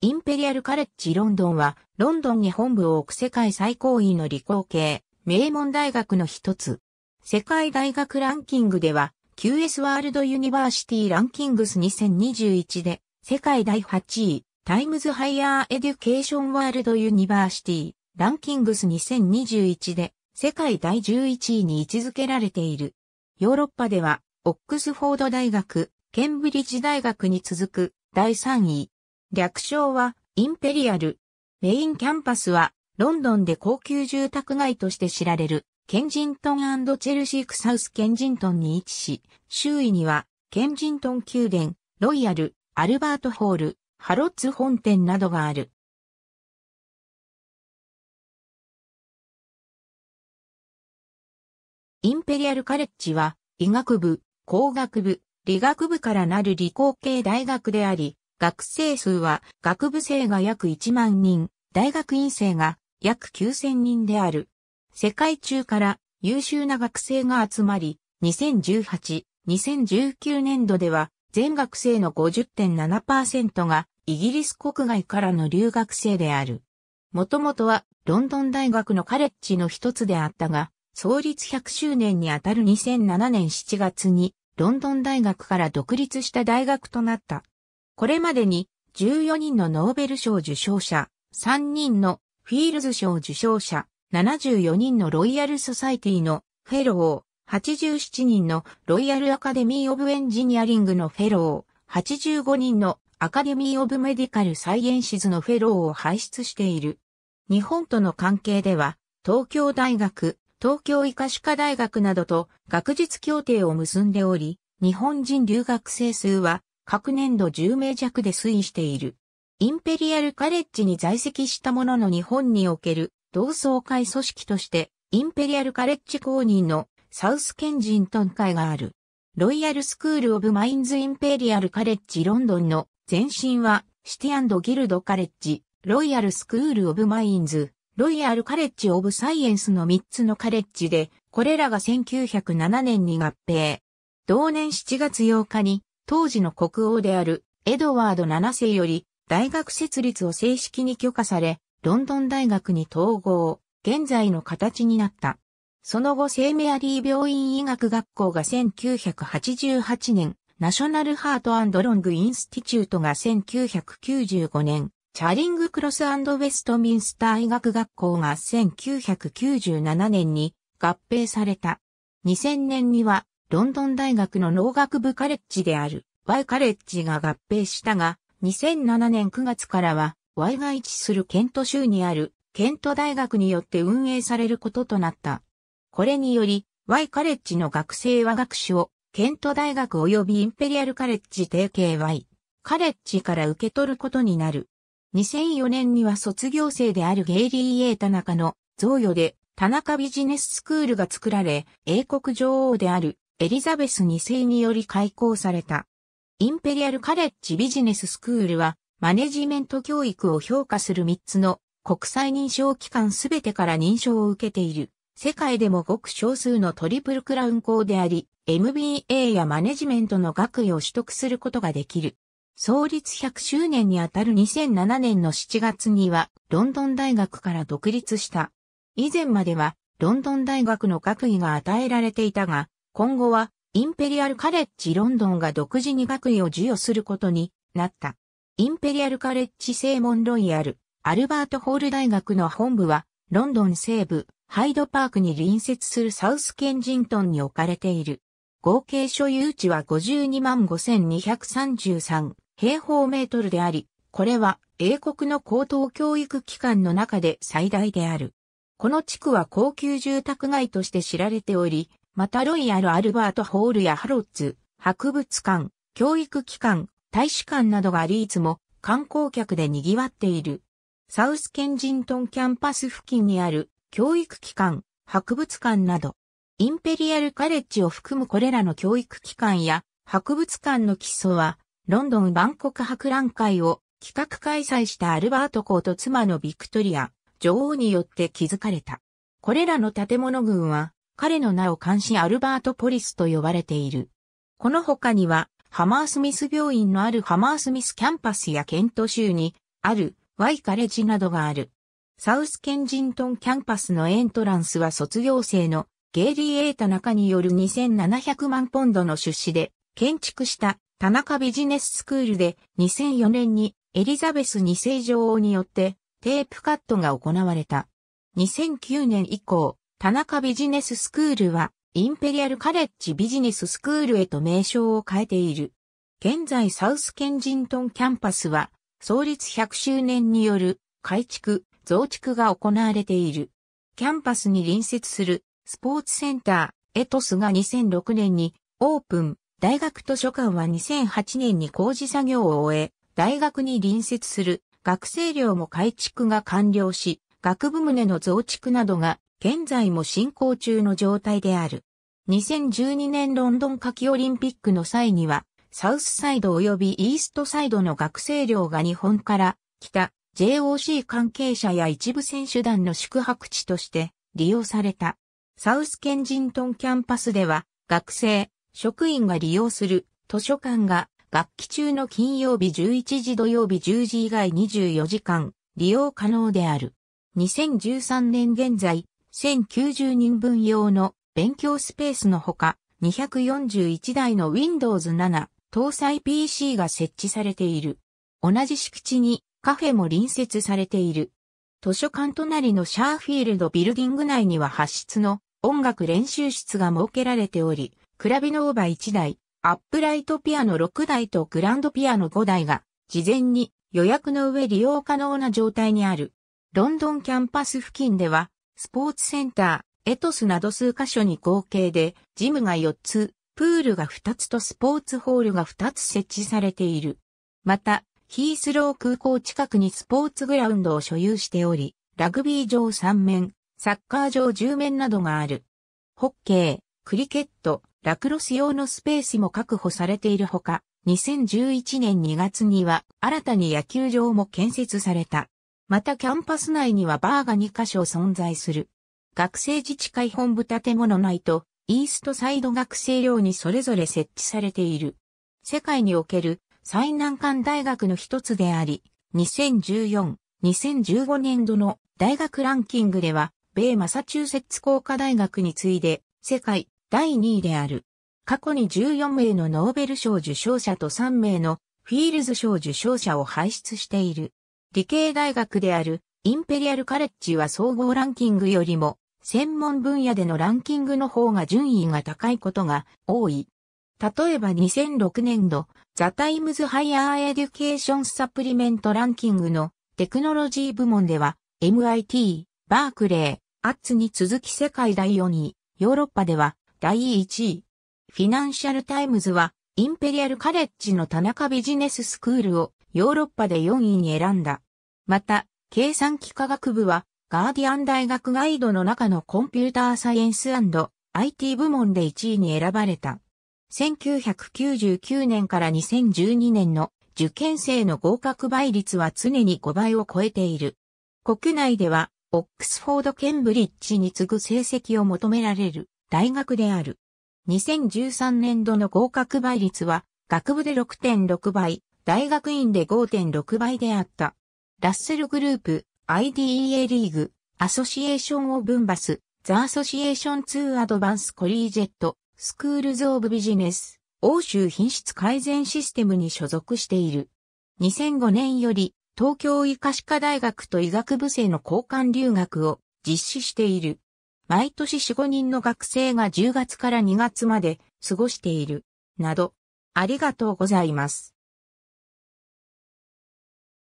インペリアルカレッジロンドンは、ロンドンに本部を置く世界最高位の理工系、名門大学の一つ。世界大学ランキングでは、QS ワールドユニバーシティランキングス2021で、世界第8位、タイムズハイヤーエデュケーションワールドユニバーシティランキングス2021で、世界第11位に位置づけられている。ヨーロッパでは、オックスフォード大学、ケンブリッジ大学に続く第3位、略称はインペリアル。メインキャンパスはロンドンで高級住宅街として知られるケンジントンチェルシークサウスケンジントンに位置し、周囲にはケンジントン宮殿、ロイヤル、アルバートホール、ハロッツ本店などがある。インペリアルカレッジは医学部、工学部、理学部からなる理工系大学であり、学生数は学部生が約1万人、大学院生が約9000人である。世界中から優秀な学生が集まり、2018、2019年度では全学生の50.7%がイギリス国外からの留学生である。もともとはロンドン大学のカレッジの一つであったが、創立100周年にあたる2007年7月にロンドン大学から独立した大学となった。これまでに14人のノーベル賞受賞者、3人のフィールズ賞受賞者、74人のロイヤルソサイティのフェロー、87人のロイヤルアカデミー・オブ・エンジニアリングのフェロー、85人のアカデミー・オブ・メディカル・サイエンシズのフェローを輩出している。日本との関係では、東京大学、東京医科歯科大学などと学術協定を結んでおり、日本人留学生数は各年度10名弱で推移している。インペリアルカレッジに在籍した者の日本における同窓会組織として、インペリアルカレッジ公認のサウスケンジントン会がある。ロイヤルスクールオブマインズインペリアルカレッジロンドンの前身はシティギルドカレッジ、ロイヤルスクールオブマインズ、ロイヤルカレッジオブサイエンスの3つのカレッジで、これらが1907年に合併。同年7月8日に当時の国王であるエドワード7世より大学設立を正式に許可され、ロンドン大学に統合、現在の形になった。その後、聖メアリー病院医学学校が1988年、ナショナルハートロングインスティチュートが1995年、チャリングクロスウェストミンスター医学学校が1997年に合併された。2000年にはロンドン大学の農学部カレッジである Y カレッジが合併したが、2007年9月からは Y が位置するケント州にあるケント大学によって運営されることとなった。これにより、Y カレッジの学生は学士をケント大学及びインペリアルカレッジ提携 Y カレッジから受け取ることになる。2004年には卒業生であるゲイリー・エー田中の贈与で田中ビジネススクールが作られ、英国女王であるエリザベス2世により開校された。インペリアルカレッジビジネススクールは、マネジメント教育を評価する3つの国際認証機関すべてから認証を受けている。世界でもごく少数のトリプルクラウン校であり、MBA やマネジメントの学位を取得することができる。創立100周年にあたる2007年の7月には、ロンドン大学から独立した。以前までは、ロンドン大学の学位が与えられていたが、今後は、インペリアルカレッジロンドンが独自に学位を授与することになった。インペリアルカレッジ正門ロイヤル、アルバートホール大学の本部は、ロンドン西部、ハイドパークに隣接するサウスケンジントンに置かれている。合計所有地は52万5233平方メートルであり、これは英国の高等教育機関の中で最大である。この地区は高級住宅街として知られており、またロイヤル・アルバート・ホールやハロッツ、博物館、教育機関、大使館などがありいつも観光客で賑わっている。サウスケンジントンキャンパス付近にある教育機関、博物館など、インペリアルカレッジを含むこれらの教育機関や博物館の基礎は、ロンドン万国博覧会を企画開催したアルバート公と妻のビクトリア、女王によって築かれた。これらの建物群は、彼の名を監視アルバートポリスと呼ばれている。この他には、ハマースミス病院のあるハマースミスキャンパスやケント州にあるワイカレッジなどがある。サウスケンジントンキャンパスのエントランスは卒業生のゲイリー・エータ中による2700万ポンドの出資で建築した田中ビジネススクールで2004年にエリザベス2世女王によってテープカットが行われた。2009年以降、田中ビジネススクールは、インペリアルカレッジビジネススクールへと名称を変えている。現在サウスケンジントンキャンパスは、創立100周年による改築、増築が行われている。キャンパスに隣接するスポーツセンターエトスが2006年にオープン、大学図書館は2008年に工事作業を終え、大学に隣接する学生寮も改築が完了し、学部棟の増築などが現在も進行中の状態である。2012年ロンドン夏季オリンピックの際には、サウスサイド及びイーストサイドの学生寮が日本から来た JOC 関係者や一部選手団の宿泊地として利用された。サウスケンジントンキャンパスでは学生、職員が利用する図書館が学期中の金曜日11時土曜日10時以外24時間利用可能である。2013年現在、1090人分用の勉強スペースのほか、241台の Windows 7搭載 PC が設置されている。同じ敷地にカフェも隣接されている。図書館隣のシャーフィールドビルディング内には発出の音楽練習室が設けられており、クラビノーバ1台、アップライトピアノ6台とグランドピアノ5台が事前に予約の上利用可能な状態にある。ロンドンキャンパス付近ではスポーツセンター、エトスなど数箇所に合計で、ジムが4つ、プールが2つとスポーツホールが2つ設置されている。また、ヒースロー空港近くにスポーツグラウンドを所有しており、ラグビー場3面、サッカー場10面などがある。ホッケー、クリケット、ラクロス用のスペースも確保されているほか、2011年2月には新たに野球場も建設された。またキャンパス内にはバーが2カ所存在する。学生自治会本部建物内とイーストサイド学生寮にそれぞれ設置されている。世界における最難関大学の一つであり、2014、2015年度の大学ランキングでは、米マサチューセッツ工科大学に次いで、世界第2位である。過去に14名のノーベル賞受賞者と3名のフィールズ賞受賞者を輩出している。理系大学であるインペリアルカレッジは総合ランキングよりも専門分野でのランキングの方が順位が高いことが多い。例えば2006年度、ザ・タイムズ・ハイヤー・エデュケーション・サプリメント・ランキングのテクノロジー部門では、MIT、バークレー、アッツに続き世界第4位、ヨーロッパでは第1位。フィナンシャル・タイムズは、インペリアル・カレッジの田中ビジネススクールをヨーロッパで4位に選んだ。また、計算機科学部は、ガーディアン大学ガイドの中のコンピューターサイエンス &IT 部門で1位に選ばれた。1999年から2012年の受験生の合格倍率は常に5倍を超えている。国内では、オックスフォード・ケンブリッジに次ぐ成績を求められる大学である。2013年度の合格倍率は、学部で6.6倍、大学院で5.6倍であった。ラッセルグループ、IDEA リーグ、アソシエーションを分バス、ザ・アソシエーション2アドバンス・コリージェット、スクールズ・オブ・ビジネス、欧州品質改善システムに所属している。2005年より、東京医科歯科大学と医学部生の交換留学を実施している。毎年4、5人の学生が10月から2月まで過ごしている。など、ありがとうございます。